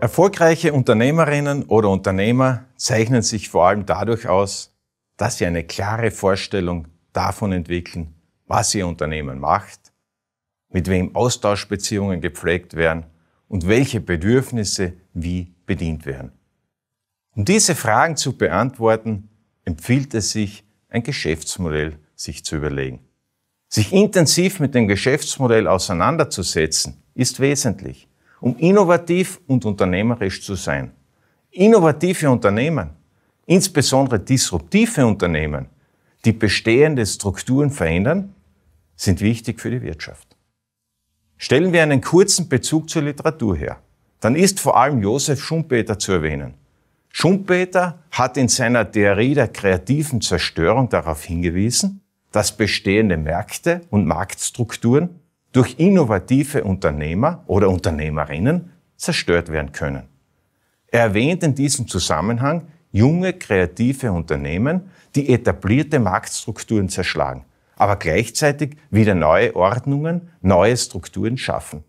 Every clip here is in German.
Erfolgreiche Unternehmerinnen oder Unternehmer zeichnen sich vor allem dadurch aus, dass sie eine klare Vorstellung davon entwickeln, was ihr Unternehmen macht, mit wem Austauschbeziehungen gepflegt werden und welche Bedürfnisse wie bedient werden. Um diese Fragen zu beantworten, empfiehlt es sich, ein Geschäftsmodell sich zu überlegen. Sich intensiv mit dem Geschäftsmodell auseinanderzusetzen, ist wesentlich um innovativ und unternehmerisch zu sein. Innovative Unternehmen, insbesondere disruptive Unternehmen, die bestehende Strukturen verändern, sind wichtig für die Wirtschaft. Stellen wir einen kurzen Bezug zur Literatur her. Dann ist vor allem Josef Schumpeter zu erwähnen. Schumpeter hat in seiner Theorie der kreativen Zerstörung darauf hingewiesen, dass bestehende Märkte und Marktstrukturen durch innovative Unternehmer oder Unternehmerinnen zerstört werden können. Er erwähnt in diesem Zusammenhang junge, kreative Unternehmen, die etablierte Marktstrukturen zerschlagen, aber gleichzeitig wieder neue Ordnungen, neue Strukturen schaffen.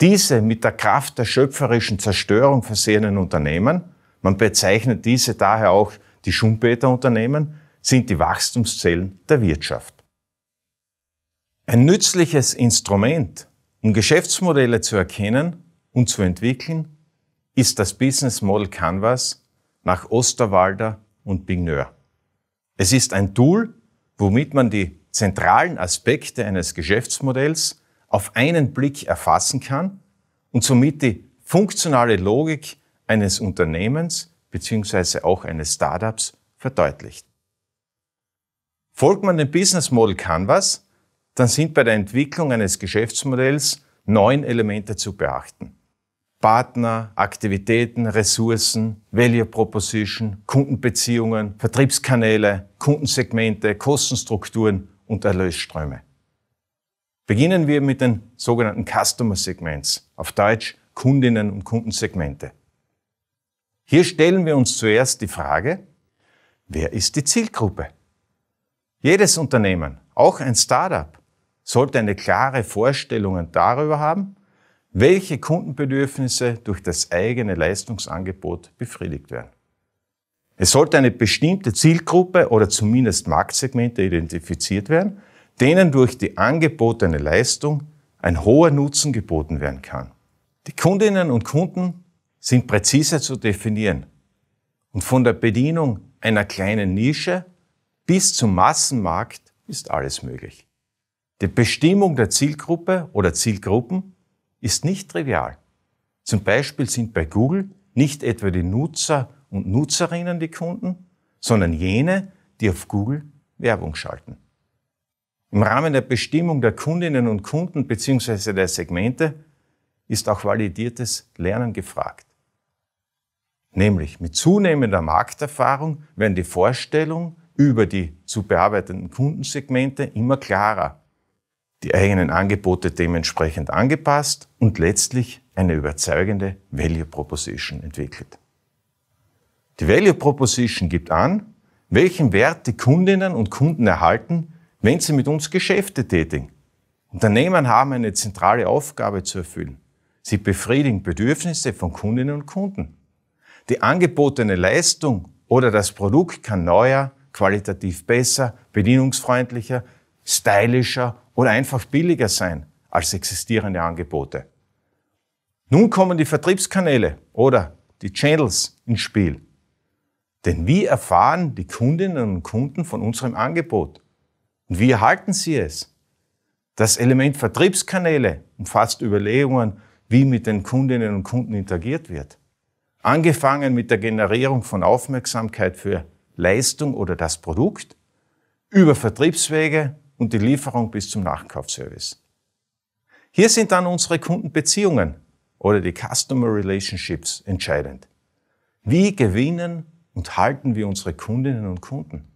Diese mit der Kraft der schöpferischen Zerstörung versehenen Unternehmen, man bezeichnet diese daher auch die Schumpeter-Unternehmen, sind die Wachstumszellen der Wirtschaft. Ein nützliches Instrument, um Geschäftsmodelle zu erkennen und zu entwickeln, ist das Business Model Canvas nach Osterwalder und Bigneur. Es ist ein Tool, womit man die zentralen Aspekte eines Geschäftsmodells auf einen Blick erfassen kann und somit die funktionale Logik eines Unternehmens bzw. auch eines Startups verdeutlicht. Folgt man dem Business Model Canvas, dann sind bei der Entwicklung eines Geschäftsmodells neun Elemente zu beachten. Partner, Aktivitäten, Ressourcen, Value Proposition, Kundenbeziehungen, Vertriebskanäle, Kundensegmente, Kostenstrukturen und Erlösströme. Beginnen wir mit den sogenannten Customer Segments, auf Deutsch Kundinnen und Kundensegmente. Hier stellen wir uns zuerst die Frage, wer ist die Zielgruppe? Jedes Unternehmen, auch ein Startup, sollte eine klare Vorstellung darüber haben, welche Kundenbedürfnisse durch das eigene Leistungsangebot befriedigt werden. Es sollte eine bestimmte Zielgruppe oder zumindest Marktsegmente identifiziert werden, denen durch die angebotene Leistung ein hoher Nutzen geboten werden kann. Die Kundinnen und Kunden sind präzise zu definieren und von der Bedienung einer kleinen Nische bis zum Massenmarkt ist alles möglich. Die Bestimmung der Zielgruppe oder Zielgruppen ist nicht trivial. Zum Beispiel sind bei Google nicht etwa die Nutzer und Nutzerinnen die Kunden, sondern jene, die auf Google Werbung schalten. Im Rahmen der Bestimmung der Kundinnen und Kunden bzw. der Segmente ist auch validiertes Lernen gefragt. Nämlich mit zunehmender Markterfahrung werden die Vorstellungen über die zu bearbeitenden Kundensegmente immer klarer die eigenen Angebote dementsprechend angepasst und letztlich eine überzeugende Value Proposition entwickelt. Die Value Proposition gibt an, welchen Wert die Kundinnen und Kunden erhalten, wenn sie mit uns Geschäfte tätigen. Unternehmen haben eine zentrale Aufgabe zu erfüllen. Sie befriedigen Bedürfnisse von Kundinnen und Kunden. Die angebotene Leistung oder das Produkt kann neuer, qualitativ besser, bedienungsfreundlicher, stylischer oder einfach billiger sein als existierende Angebote. Nun kommen die Vertriebskanäle oder die Channels ins Spiel. Denn wie erfahren die Kundinnen und Kunden von unserem Angebot? Und wie erhalten sie es? Das Element Vertriebskanäle umfasst Überlegungen, wie mit den Kundinnen und Kunden interagiert wird. Angefangen mit der Generierung von Aufmerksamkeit für Leistung oder das Produkt, über Vertriebswege, und die Lieferung bis zum Nachkaufservice. Hier sind dann unsere Kundenbeziehungen oder die Customer Relationships entscheidend. Wie gewinnen und halten wir unsere Kundinnen und Kunden?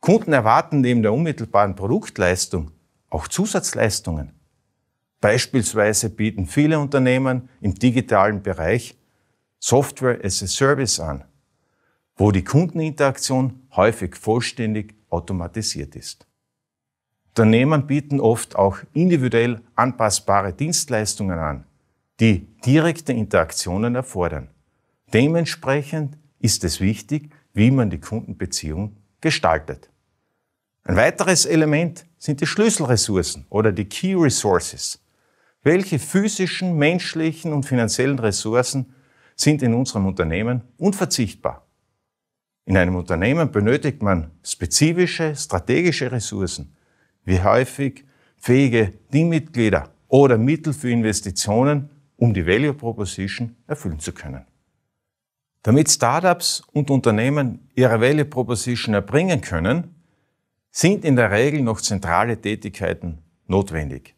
Kunden erwarten neben der unmittelbaren Produktleistung auch Zusatzleistungen. Beispielsweise bieten viele Unternehmen im digitalen Bereich Software as a Service an, wo die Kundeninteraktion häufig vollständig automatisiert ist. Unternehmen bieten oft auch individuell anpassbare Dienstleistungen an, die direkte Interaktionen erfordern. Dementsprechend ist es wichtig, wie man die Kundenbeziehung gestaltet. Ein weiteres Element sind die Schlüsselressourcen oder die Key Resources. Welche physischen, menschlichen und finanziellen Ressourcen sind in unserem Unternehmen unverzichtbar? In einem Unternehmen benötigt man spezifische, strategische Ressourcen, wie häufig fähige Teammitglieder oder Mittel für Investitionen, um die Value Proposition erfüllen zu können. Damit Startups und Unternehmen ihre Value Proposition erbringen können, sind in der Regel noch zentrale Tätigkeiten notwendig.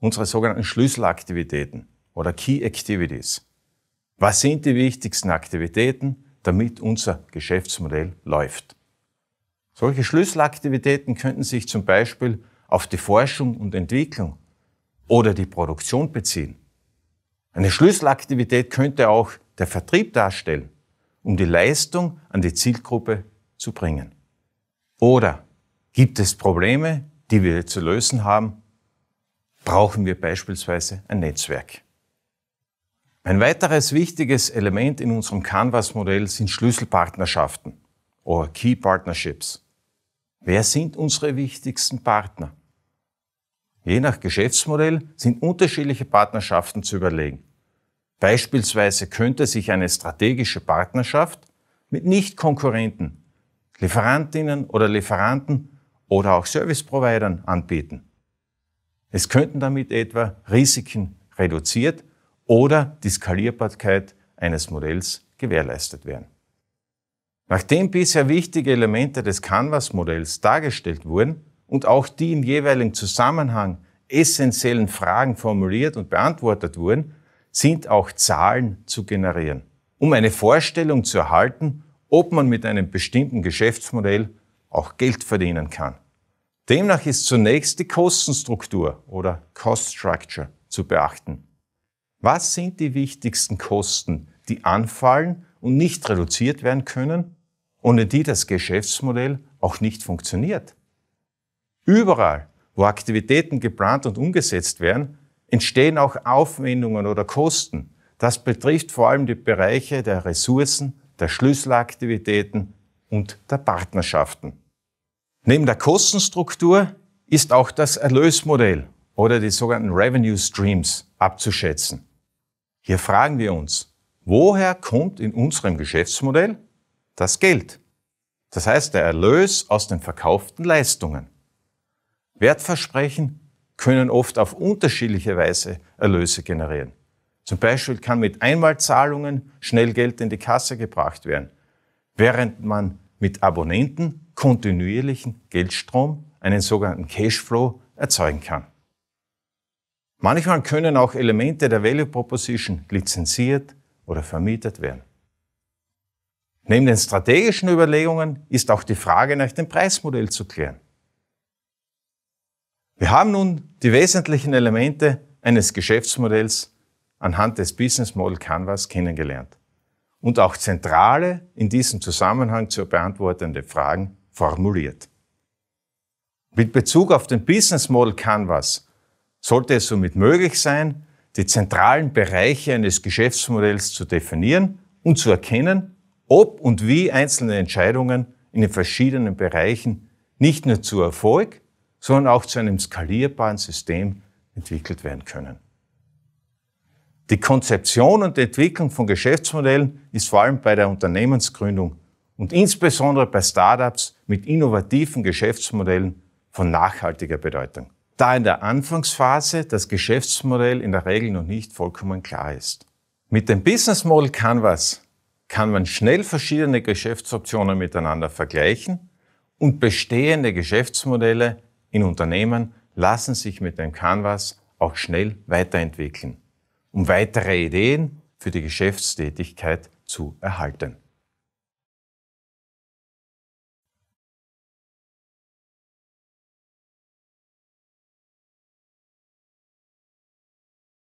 Unsere sogenannten Schlüsselaktivitäten oder Key Activities. Was sind die wichtigsten Aktivitäten, damit unser Geschäftsmodell läuft? Solche Schlüsselaktivitäten könnten sich zum Beispiel auf die Forschung und Entwicklung oder die Produktion beziehen. Eine Schlüsselaktivität könnte auch der Vertrieb darstellen, um die Leistung an die Zielgruppe zu bringen. Oder gibt es Probleme, die wir zu lösen haben, brauchen wir beispielsweise ein Netzwerk. Ein weiteres wichtiges Element in unserem Canvas-Modell sind Schlüsselpartnerschaften oder Key Partnerships. Wer sind unsere wichtigsten Partner? Je nach Geschäftsmodell sind unterschiedliche Partnerschaften zu überlegen. Beispielsweise könnte sich eine strategische Partnerschaft mit Nicht-Konkurrenten, Lieferantinnen oder Lieferanten oder auch Service-Providern anbieten. Es könnten damit etwa Risiken reduziert oder die Skalierbarkeit eines Modells gewährleistet werden. Nachdem bisher wichtige Elemente des Canvas-Modells dargestellt wurden und auch die im jeweiligen Zusammenhang essentiellen Fragen formuliert und beantwortet wurden, sind auch Zahlen zu generieren, um eine Vorstellung zu erhalten, ob man mit einem bestimmten Geschäftsmodell auch Geld verdienen kann. Demnach ist zunächst die Kostenstruktur oder Cost Structure zu beachten. Was sind die wichtigsten Kosten, die anfallen und nicht reduziert werden können ohne die das Geschäftsmodell auch nicht funktioniert. Überall, wo Aktivitäten geplant und umgesetzt werden, entstehen auch Aufwendungen oder Kosten. Das betrifft vor allem die Bereiche der Ressourcen, der Schlüsselaktivitäten und der Partnerschaften. Neben der Kostenstruktur ist auch das Erlösmodell oder die sogenannten Revenue Streams abzuschätzen. Hier fragen wir uns, woher kommt in unserem Geschäftsmodell das Geld. Das heißt der Erlös aus den verkauften Leistungen. Wertversprechen können oft auf unterschiedliche Weise Erlöse generieren. Zum Beispiel kann mit Einmalzahlungen schnell Geld in die Kasse gebracht werden, während man mit Abonnenten kontinuierlichen Geldstrom, einen sogenannten Cashflow, erzeugen kann. Manchmal können auch Elemente der Value Proposition lizenziert oder vermietet werden. Neben den strategischen Überlegungen ist auch die Frage nach dem Preismodell zu klären. Wir haben nun die wesentlichen Elemente eines Geschäftsmodells anhand des Business Model Canvas kennengelernt und auch zentrale in diesem Zusammenhang zu beantwortende Fragen formuliert. Mit Bezug auf den Business Model Canvas sollte es somit möglich sein, die zentralen Bereiche eines Geschäftsmodells zu definieren und zu erkennen, ob und wie einzelne Entscheidungen in den verschiedenen Bereichen nicht nur zu Erfolg, sondern auch zu einem skalierbaren System entwickelt werden können. Die Konzeption und Entwicklung von Geschäftsmodellen ist vor allem bei der Unternehmensgründung und insbesondere bei Startups mit innovativen Geschäftsmodellen von nachhaltiger Bedeutung, da in der Anfangsphase das Geschäftsmodell in der Regel noch nicht vollkommen klar ist. Mit dem Business Model Canvas kann man schnell verschiedene Geschäftsoptionen miteinander vergleichen und bestehende Geschäftsmodelle in Unternehmen lassen sich mit dem Canvas auch schnell weiterentwickeln, um weitere Ideen für die Geschäftstätigkeit zu erhalten.